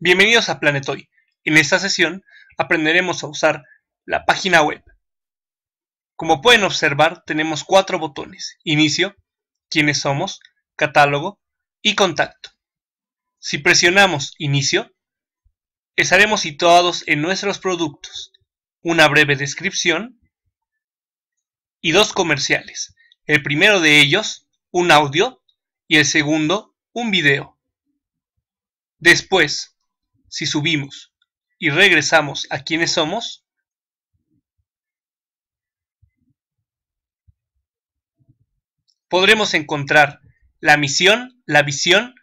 Bienvenidos a Planetoy. En esta sesión aprenderemos a usar la página web. Como pueden observar, tenemos cuatro botones. Inicio, quiénes somos, catálogo y contacto. Si presionamos Inicio, estaremos situados en nuestros productos, una breve descripción y dos comerciales. El primero de ellos, un audio, y el segundo, un video. Después, si subimos y regresamos a quienes somos, podremos encontrar la misión, la visión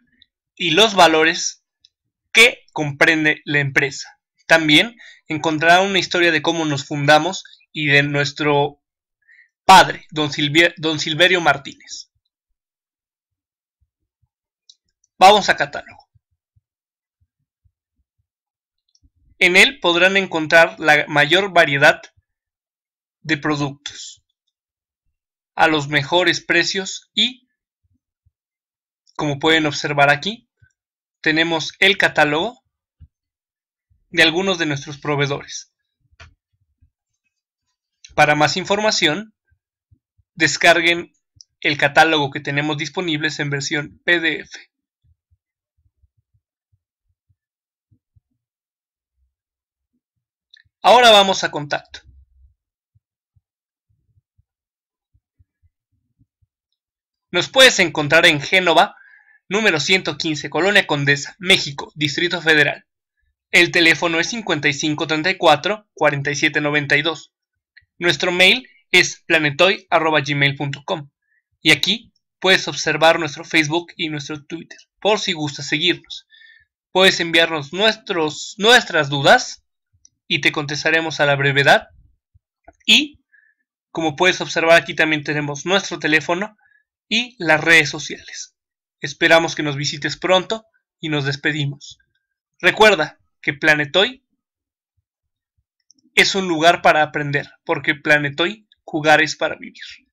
y los valores que comprende la empresa. También encontrará una historia de cómo nos fundamos y de nuestro padre, don, Silverio Martínez. Vamos a catálogo. En él podrán encontrar la mayor variedad de productos, a los mejores precios y, como pueden observar aquí, tenemos el catálogo de algunos de nuestros proveedores. Para más información, descarguen el catálogo que tenemos disponibles en versión PDF. Ahora vamos a contacto. Nos puedes encontrar en Génova, número 115, Colonia Condesa, México, Distrito Federal. El teléfono es 5534-4792. Nuestro mail es planetoy.gmail.com. Y aquí puedes observar nuestro Facebook y nuestro Twitter, por si gustas seguirnos. Puedes enviarnos nuestros, nuestras dudas y te contestaremos a la brevedad. Y, como puedes observar, aquí también tenemos nuestro teléfono y las redes sociales. Esperamos que nos visites pronto y nos despedimos. Recuerda que Planetoy es un lugar para aprender, porque Planetoy jugar es para vivir.